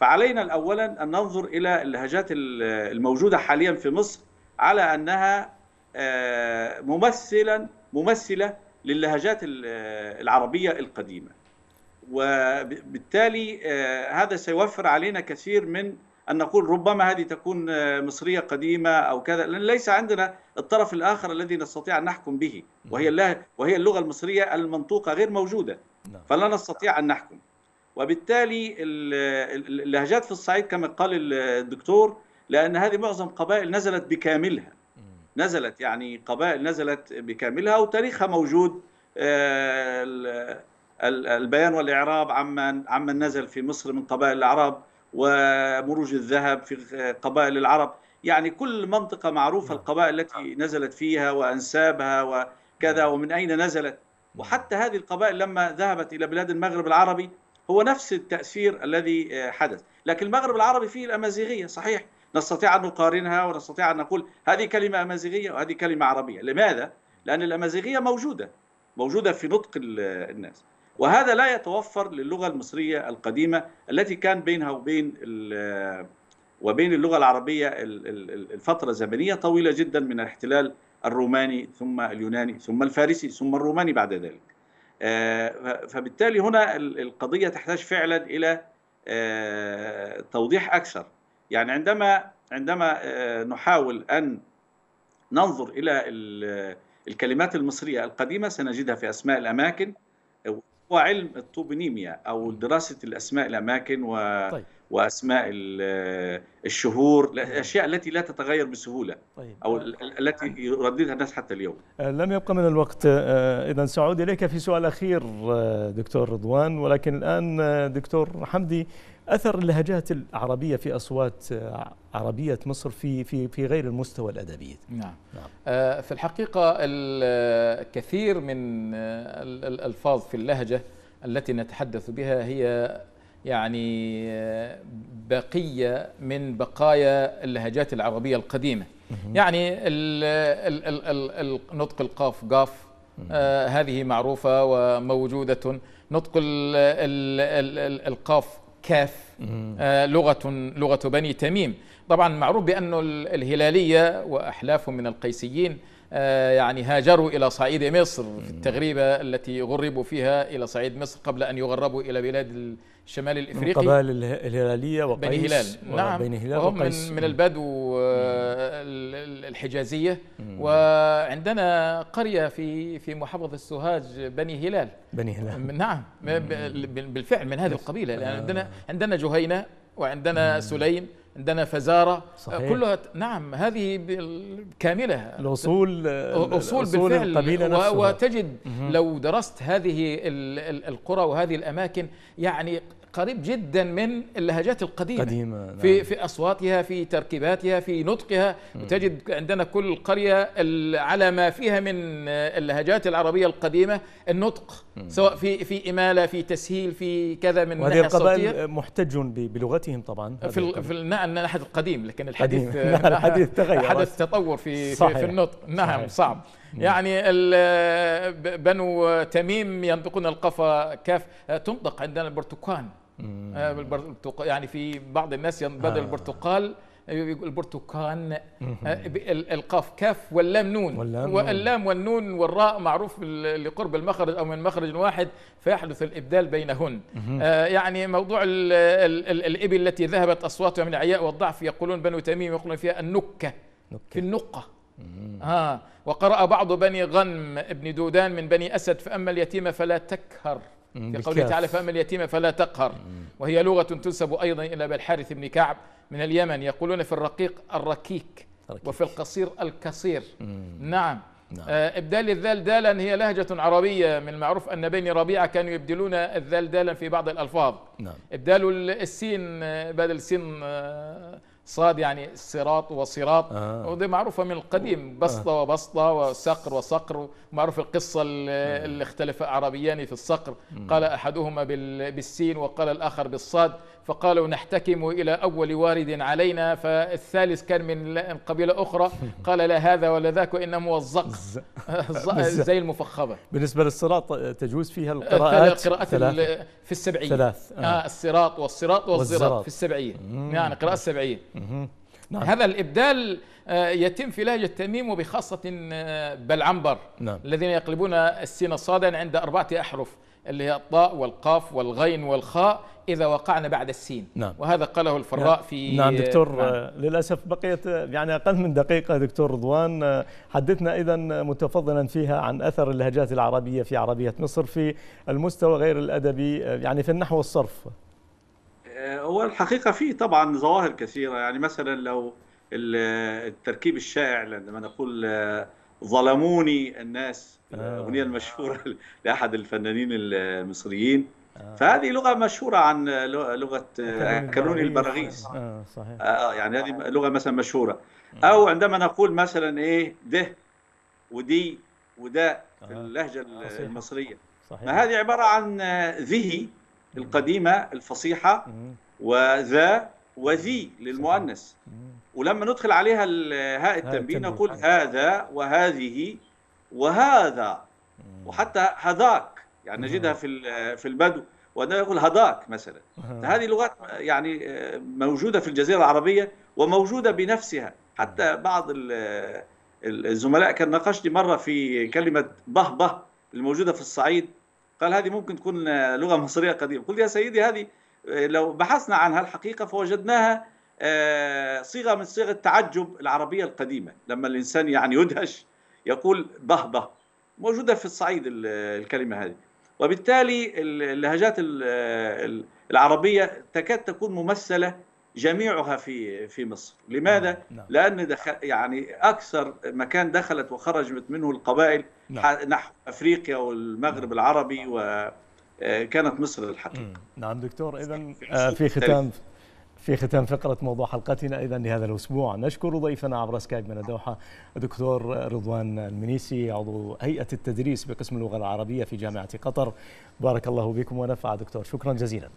فعلينا أولا أن ننظر إلى اللهجات الموجودة حاليا في مصر على أنها آه، ممثلا ممثلة للهجات العربية القديمة وبالتالي آه، هذا سيوفر علينا كثير من أن نقول ربما هذه تكون آه، مصرية قديمة أو كذا لأن ليس عندنا الطرف الآخر الذي نستطيع أن نحكم به وهي وهي اللغة المصرية المنطوقة غير موجودة نعم. فلا نستطيع أن نحكم وبالتالي اللهجات في الصعيد كما قال الدكتور لأن هذه معظم قبائل نزلت بكاملها نزلت يعني قبائل نزلت بكاملها وتاريخها موجود آه، البيان والإعراب عمن عمن نزل في مصر من قبائل الأعراب ومروج الذهب في قبائل العرب يعني كل منطقة معروفة نعم. القبائل التي نعم. نزلت فيها وأنسابها وكذا نعم. ومن أين نزلت وحتى هذه القبائل لما ذهبت إلى بلاد المغرب العربي هو نفس التأثير الذي حدث لكن المغرب العربي فيه الأمازيغية صحيح نستطيع أن نقارنها ونستطيع أن نقول هذه كلمة أمازيغية وهذه كلمة عربية لماذا؟ لأن الأمازيغية موجودة موجودة في نطق الناس وهذا لا يتوفر للغة المصرية القديمة التي كان بينها وبين وبين اللغة العربية الفترة زمنية طويلة جدا من الاحتلال الروماني ثم اليوناني ثم الفارسي ثم الروماني بعد ذلك آه، فبالتالي هنا القضية تحتاج فعلا إلى آه، توضيح أكثر يعني عندما عندما آه، نحاول أن ننظر إلى الكلمات المصرية القديمة سنجدها في أسماء الأماكن هو علم الطوبونيميا او دراسه الاسماء الاماكن و... طيب. واسماء الشهور الاشياء التي لا تتغير بسهوله طيب. او التي يرددها الناس حتى اليوم آه، لم يبقى من الوقت آه، اذا سأعود اليك في سؤال اخير آه، دكتور رضوان ولكن الان دكتور حمدي اثر اللهجات العربيه في اصوات آه، عربيه مصر في في في غير المستوى الادبي نعم, نعم. آه، في الحقيقه الكثير آه، من الالفاظ في اللهجه التي نتحدث بها هي يعني بقيه من بقايا اللهجات العربيه القديمه يعني ال ال ال نطق القاف قاف آه هذه معروفه وموجوده نطق القاف كاف آه، لغة لغة بني تميم طبعا معروف بأن الهلالية وأحلاف من القيسيين آه، يعني هاجروا إلى صعيد مصر في التغريبة التي غربوا فيها إلى صعيد مصر قبل أن يغربوا إلى بلاد الشمال الإفريقي من قبائل الهلالية وقيس بني هلال نعم بني هلال وهم من, من البدو آه، الحجازية وعندنا قرية في في محافظة السوهاج بني هلال بني هلال نعم بالفعل من هذه القبيلة لأن آه. عندنا عندنا جهينة وعندنا سليم عندنا فزاره آه، صحيح. كلها نعم هذه كامله الاصول الاصول بالفعل نفسها. وتجد لو درست هذه القرى وهذه الاماكن يعني قريب جدا من اللهجات القديمه قديمة نعم. في في اصواتها في تركيباتها في نطقها تجد عندنا كل قريه على ما فيها من آه، اللهجات العربيه القديمه النطق سواء في في اماله في تسهيل في كذا من وهذه القبائل محتج بلغتهم طبعا في ال في نعم النحت نعم، القديم لكن الحديث نعم، نعم، الحديث تغير حدث تطور في صحيح. في النطق نعم صعب صعب يعني بنو تميم ينطقون القفا كاف آه، تنطق عندنا البرتقال آه، يعني في بعض الناس بدل آه. البرتقال أيوة، البرتقان آه، القاف كاف واللام نون واللام والنون والراء معروف لقرب المخرج او من مخرج واحد فيحدث الابدال بينهن آه يعني موضوع الابل التي ذهبت اصواتها من العياء والضعف يقولون بنو تميم يقولون فيها النكه نكة. في النقه آه وقرأ بعض بني غنم ابن دودان من بني أسد فأما اليتيم فلا تكهر في قوله تعالى فأما اليتيم فلا تقهر وهي لغة تنسب أيضا إلى بالحارث بن كعب من اليمن يقولون في الرقيق الركيك ركيك. وفي القصير الكصير مم. نعم نعم. آه، ابدال الذال دالا هي لهجه عربيه من المعروف ان بني ربيعه كانوا يبدلون الذال دالا في بعض الالفاظ نعم. ابدال السين آه، بدل السين آه، صاد يعني صراط وصراط آه. ودي معروفه من القديم آه. بسطه آه. وبسطه وصقر وصقر معروف القصه آه. اللي اختلف عربيان في الصقر قال احدهما بالسين وقال الاخر بالصاد فقالوا نحتكم الى اول وارد علينا فالثالث كان من قبيله اخرى قال لا هذا ولا ذاك وانما هو الزق زي المفخمه بالنسبه للصراط تجوز فيها آه، القراءات القراءات في السبعين ثلاث آه. آه الصراط والصراط والزراط, في السبعين يعني قراءه السبعين نعم. هذا الإبدال آه، يتم في لهجة تميم وبخاصة آه، بلعنبر نعم. الذين يقلبون السين صادا عند أربعة أحرف اللي هي الطاء والقاف والغين والخاء إذا وقعنا بعد السين نعم. وهذا قاله الفراء نعم. في نعم دكتور نعم. آه، للأسف بقيت يعني أقل من دقيقة دكتور رضوان حدثنا إذا متفضلا فيها عن أثر اللهجات العربية في عربية مصر في المستوى غير الأدبي يعني في النحو والصرف هو الحقيقه في طبعا ظواهر كثيره يعني مثلا لو التركيب الشائع لما نقول آه، ظلموني الناس آه. الاغنيه المشهوره آه. لاحد الفنانين المصريين فهذه لغه مشهوره عن لغه كانون البراغيث اه صحيح يعني هذه لغه مثلا مشهوره او عندما نقول مثلا ايه ده ودي وده في اللهجه المصريه صحيح. ما هذه عباره عن ذهي القديمه الفصيحه وذا وذي للمؤنث ولما ندخل عليها هاء التنبيه نقول هذا وهذه وهذا وحتى هذاك يعني نجدها في في البدو ونقول يقول مثلا هذه لغات يعني آه، موجوده في الجزيره العربيه وموجوده بنفسها حتى بعض الزملاء كان ناقشني مره في كلمه بهبه الموجوده في الصعيد قال هذه ممكن تكون لغه مصريه قديمه قلت يا سيدي هذه لو بحثنا عنها الحقيقه فوجدناها آه، صيغه من صيغ التعجب العربيه القديمه لما الانسان يعني يدهش يقول بهبه موجوده في الصعيد الكلمه هذه وبالتالي اللهجات العربيه تكاد تكون ممثله جميعها في في مصر لماذا نعم. نعم. لان دخل يعني اكثر مكان دخلت وخرجت منه القبائل نعم. نحو افريقيا والمغرب نعم. العربي وكانت نعم. آه، مصر الحقيقه نعم دكتور اذا آه، في ختام في ختام فقرة موضوع حلقتنا اذا لهذا الأسبوع نشكر ضيفنا عبر سكايب من الدوحة الدكتور رضوان المنيسي عضو هيئة التدريس بقسم اللغة العربية في جامعة قطر بارك الله بكم ونفع دكتور شكرا جزيلا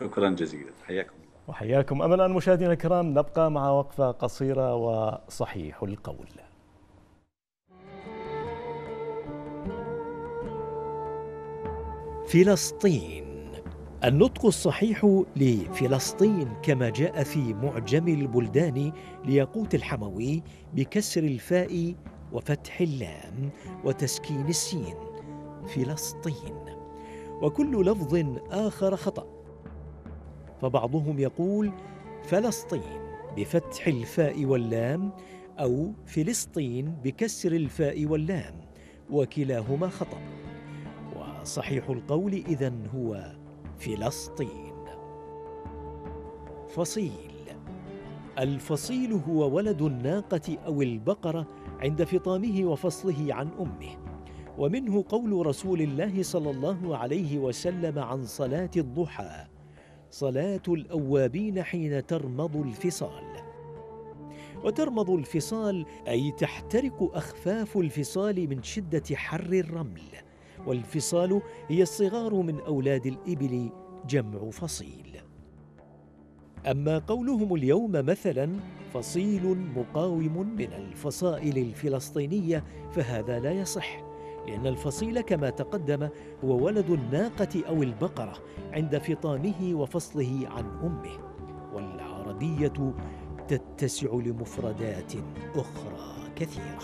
شكرا جزيلا حياكم وحياكم أملا مشاهدينا الكرام نبقى مع وقفة قصيرة وصحيح القول فلسطين النطق الصحيح لفلسطين كما جاء في معجم البلدان لياقوت الحموي بكسر الفاء وفتح اللام وتسكين السين فلسطين وكل لفظ آخر خطأ فبعضهم يقول فلسطين بفتح الفاء واللام أو فلسطين بكسر الفاء واللام وكلاهما خطأ وصحيح القول إذا هو فلسطين فصيل الفصيل هو ولد الناقة أو البقرة عند فطامه وفصله عن أمه ومنه قول رسول الله صلى الله عليه وسلم عن صلاة الضحى صلاة الأوابين حين ترمض الفصال وترمض الفصال أي تحترق أخفاف الفصال من شدة حر الرمل والفصال هي الصغار من أولاد الإبل جمع فصيل أما قولهم اليوم مثلا فصيل مقاوم من الفصائل الفلسطينية فهذا لا يصح لأن الفصيل كما تقدم هو ولد الناقة أو البقرة عند فطامه وفصله عن أمه والعربية تتسع لمفردات أخرى كثيرة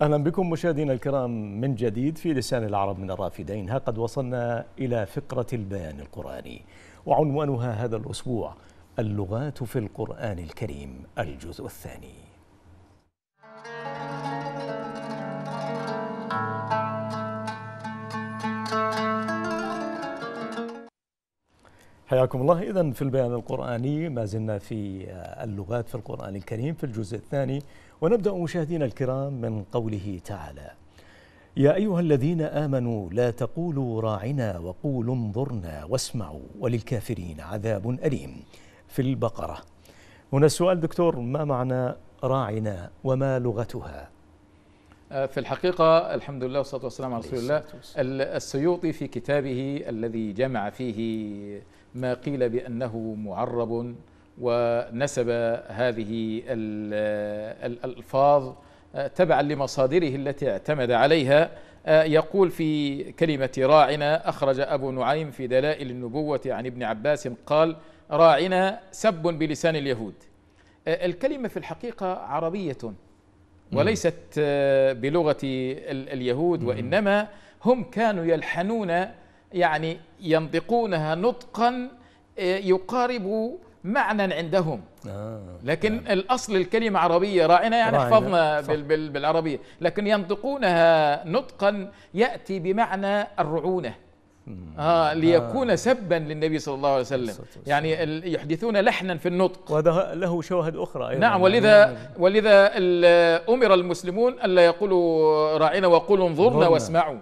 اهلا بكم مشاهدينا الكرام من جديد في لسان العرب من الرافدين ها قد وصلنا الى فقره البيان القراني وعنوانها هذا الاسبوع اللغات في القرآن الكريم الجزء الثاني حياكم الله إذا في البيان القرآني ما زلنا في آه، اللغات في القرآن الكريم في الجزء الثاني ونبدأ مشاهدينا الكرام من قوله تعالى يا أيها الذين آمنوا لا تقولوا راعنا وقولوا انظرنا واسمعوا وللكافرين عذاب أليم في البقرة هنا السؤال دكتور ما معنى راعنا وما لغتها آه، في الحقيقة الحمد لله والصلاة والسلام على رسول الله السيوطي في كتابه الذي جمع فيه ما قيل بأنه معرب ونسب هذه الألفاظ آه، تبعا لمصادره التي اعتمد عليها آه، يقول في كلمة راعنا أخرج أبو نعيم في دلائل النبوة عن ابن عباس قال راعنا سب بلسان اليهود أه، الكلمة في الحقيقة عربية وليست أه، بلغة اليهود وإنما هم كانوا يلحنون يعني ينطقونها نطقا أه، يقارب معنى عندهم لكن الأصل الكلمة عربية راعنا يعني حفظنا بالعربية لكن ينطقونها نطقا يأتي بمعنى الرعونة آه ليكون آه سبا للنبي صلى الله عليه وسلم يعني يحدثون لحنا في النطق وهذا له شواهد أخرى أيضا نعم ولذا نعم. ولذا أمر المسلمون ألا يقولوا راعينا وقولوا انظرنا واسمعوا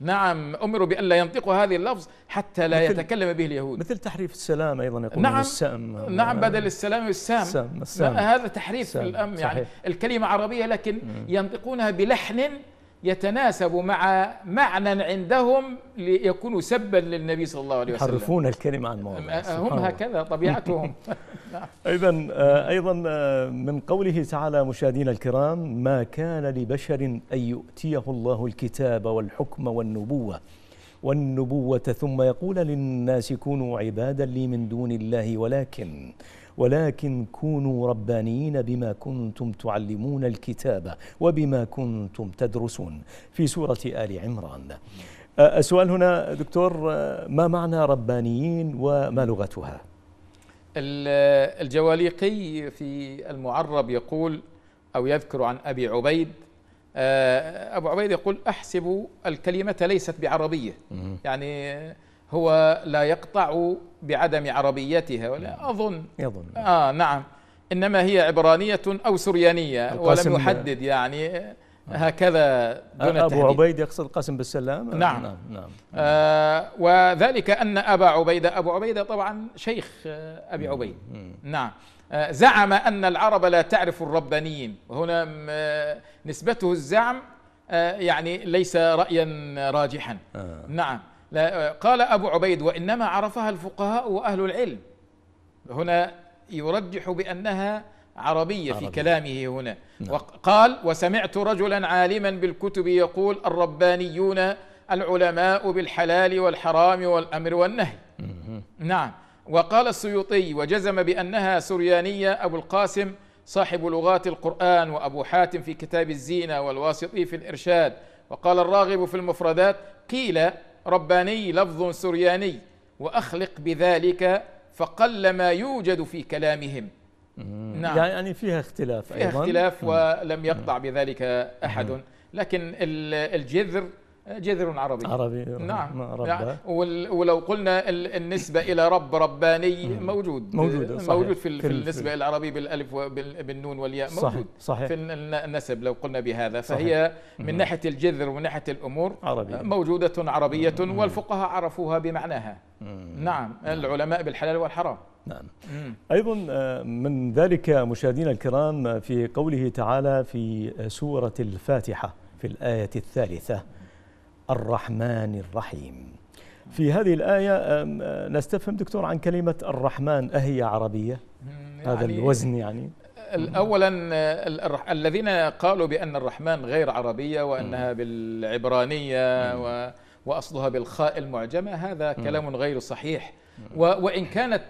نعم أمروا بألا ينطقوا هذه اللفظ حتى لا يتكلم به اليهود مثل تحريف السلام أيضا يقولون نعم السام نعم بدل السلام السام, السام, السام هذا تحريف الأم يعني الكلمة عربية لكن ينطقونها بلحن يتناسب مع معنى عندهم ليكونوا سبا للنبي صلى الله عليه وسلم يحرفون الكلمة عن مواضعها أه، أه، هم هكذا طبيعتهم نعم. أيضا أه، أيضا من قوله تعالى مشاهدينا الكرام ما كان لبشر أن يؤتيه الله الكتاب والحكم والنبوة والنبوة ثم يقول للناس كونوا عبادا لي من دون الله ولكن ولكن كونوا ربانيين بما كنتم تعلمون الكتاب وبما كنتم تدرسون في سورة آل عمران السؤال هنا دكتور ما معنى ربانيين وما لغتها الجواليقي في المعرب يقول أو يذكر عن أبي عبيد أبو عبيد يقول أحسب الكلمة ليست بعربية يعني هو لا يقطع بعدم عربيتها ولا نعم. أظن يظن آه نعم إنما هي عبرانية أو سريانية ولم يحدد يعني آه. هكذا دون أبو التحديد. عبيد يقصد قاسم بالسلام نعم نعم, نعم. آه وذلك أن أبا عبيدة أبو عبيدة طبعا شيخ آه، أبي عبيد نعم آه، زعم أن العرب لا تعرف الربانيين وهنا نسبته الزعم يعني ليس رأيا راجحا آه. نعم لا قال أبو عبيد وإنما عرفها الفقهاء وأهل العلم هنا يرجح بأنها عربية عربي. في كلامه هنا نعم. وقال وسمعت رجلا عالما بالكتب يقول الربانيون العلماء بالحلال والحرام والأمر والنهي نعم وقال السيوطي وجزم بأنها سريانية أبو القاسم صاحب لغات القرآن وأبو حاتم في كتاب الزينة والواسطي في الإرشاد وقال الراغب في المفردات قيل رباني لفظ سرياني وأخلق بذلك فقل ما يوجد في كلامهم نعم يعني فيها اختلاف فيها أيضا. اختلاف ولم يقطع بذلك أحد لكن الجذر جذر عربي عربي نعم ربا. يعني ولو قلنا النسبة إلى رب رباني موجود موجود صحيح موجود في, في النسبة العربي بالألف وبالنون والياء موجود صحيح في النسب لو قلنا بهذا فهي صحيح من ناحية الجذر ومن ناحية الأمور عربي موجودة عربية والفقهاء عرفوها بمعناها نعم العلماء بالحلال والحرام نعم أيضا آه، من ذلك مشاهدينا الكرام آه، في قوله تعالى في آه، سورة الفاتحة في الآية الثالثة الرحمن الرحيم في هذه الآية نستفهم دكتور عن كلمة الرحمن أهي أه عربية يعني هذا الوزن يعني اولا الذين قالوا بان الرحمن غير عربيه وانها بالعبرانيه واصلها بالخاء المعجمه هذا كلام غير صحيح وان كانت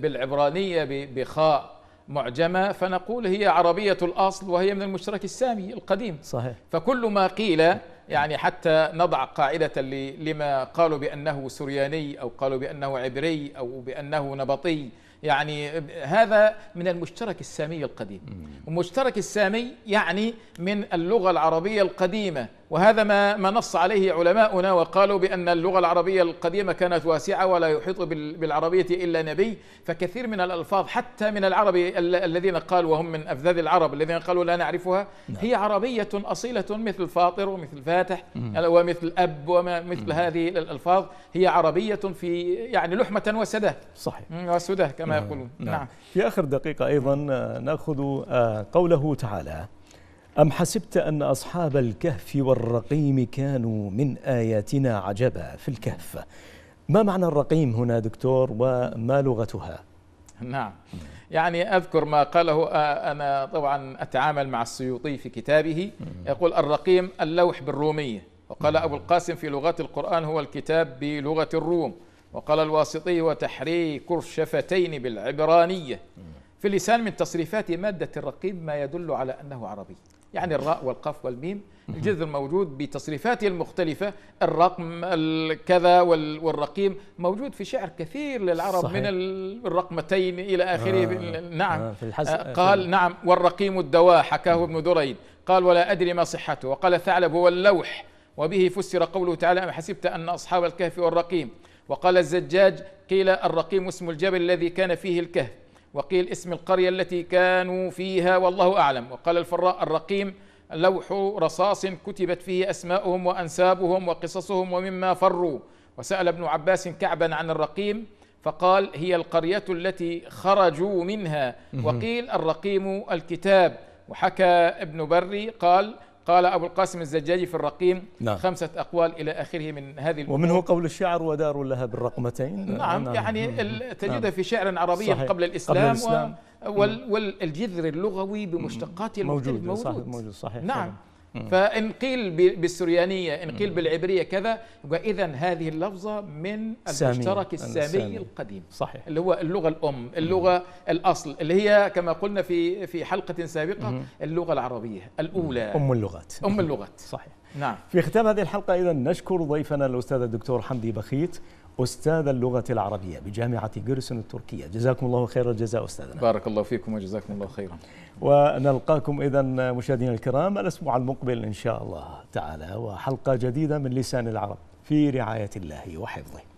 بالعبرانيه بخاء معجمه فنقول هي عربيه الاصل وهي من المشترك السامي القديم صحيح فكل ما قيل يعني حتى نضع قاعدة لما قالوا بأنه سرياني أو قالوا بأنه عبري أو بأنه نبطي يعني هذا من المشترك السامي القديم المشترك السامي يعني من اللغة العربية القديمة وهذا ما ما نص عليه علماؤنا وقالوا بأن اللغة العربية القديمة كانت واسعة ولا يحيط بالعربية إلا نبي فكثير من الألفاظ حتى من العرب الذين قالوا وهم من أفذاذ العرب الذين قالوا لا نعرفها نعم. هي عربية أصيلة مثل فاطر ومثل فاتح ومثل أب ومثل هذه الألفاظ هي عربية في يعني لحمة وسدة صحيح وسدة كما نعم. يقولون نعم. نعم في آخر دقيقة أيضا آه، نأخذ آه، قوله تعالى أم حسبت أن أصحاب الكهف والرقيم كانوا من آياتنا عجبا في الكهف ما معنى الرقيم هنا دكتور وما لغتها؟ نعم يعني أذكر ما قاله آه، أنا طبعا أتعامل مع السيوطي في كتابه يقول الرقيم اللوح بالرومية وقال أبو القاسم في لغات القرآن هو الكتاب بلغة الروم وقال الواسطي هو تحريك الشفتين بالعبرانية في اللسان من تصريفات مادة الرقيم ما يدل على أنه عربي يعني الراء والقاف والميم الجذر موجود بتصريفاته المختلفة الرقم الكذا والرقيم موجود في شعر كثير للعرب صحيح. من الرقمتين إلى آخره آه نعم آه في الحس... آه، قال في... نعم والرقيم الدواء حكاه ابن دريد قال ولا أدري ما صحته وقال ثعلب هو اللوح وبه فسر قوله تعالى أم حسبت أن أصحاب الكهف والرقيم وقال الزجاج قيل الرقيم اسم الجبل الذي كان فيه الكهف وقيل اسم القرية التي كانوا فيها والله أعلم وقال الفراء الرقيم لوح رصاص كتبت فيه أسماؤهم وأنسابهم وقصصهم ومما فروا وسأل ابن عباس كعبا عن الرقيم فقال هي القرية التي خرجوا منها وقيل الرقيم الكتاب وحكى ابن بري قال قال أبو القاسم الزجاجي في الرقيم نعم. خمسة أقوال إلى آخره من هذه الأمور ومنه قول الشعر ودار لها بالرقمتين نعم, نعم. يعني تجدها نعم. في شعر عربي صحيح. قبل الإسلام, قبل الإسلام. و... وال... والجذر اللغوي بمشتقاته المختلف موجود موجود, صحيح موجود صحيح نعم صحيح. فإن قيل بالسريانية إن قيل بالعبرية كذا إذا هذه اللفظة من المشترك السامي, السامي القديم صحيح اللي هو اللغة الأم اللغة الأصل اللي هي كما قلنا في في حلقة سابقة اللغة العربية الأولى أم اللغات أم اللغات صحيح نعم في ختام هذه الحلقة إذا نشكر ضيفنا الأستاذ الدكتور حمدي بخيت أستاذ اللغة العربية بجامعة جيرسون التركية جزاكم الله خير الجزاء أستاذنا بارك الله فيكم وجزاكم الله خيرا ونلقاكم إذا مشاهدينا الكرام الأسبوع المقبل إن شاء الله تعالى وحلقة جديدة من لسان العرب في رعاية الله وحفظه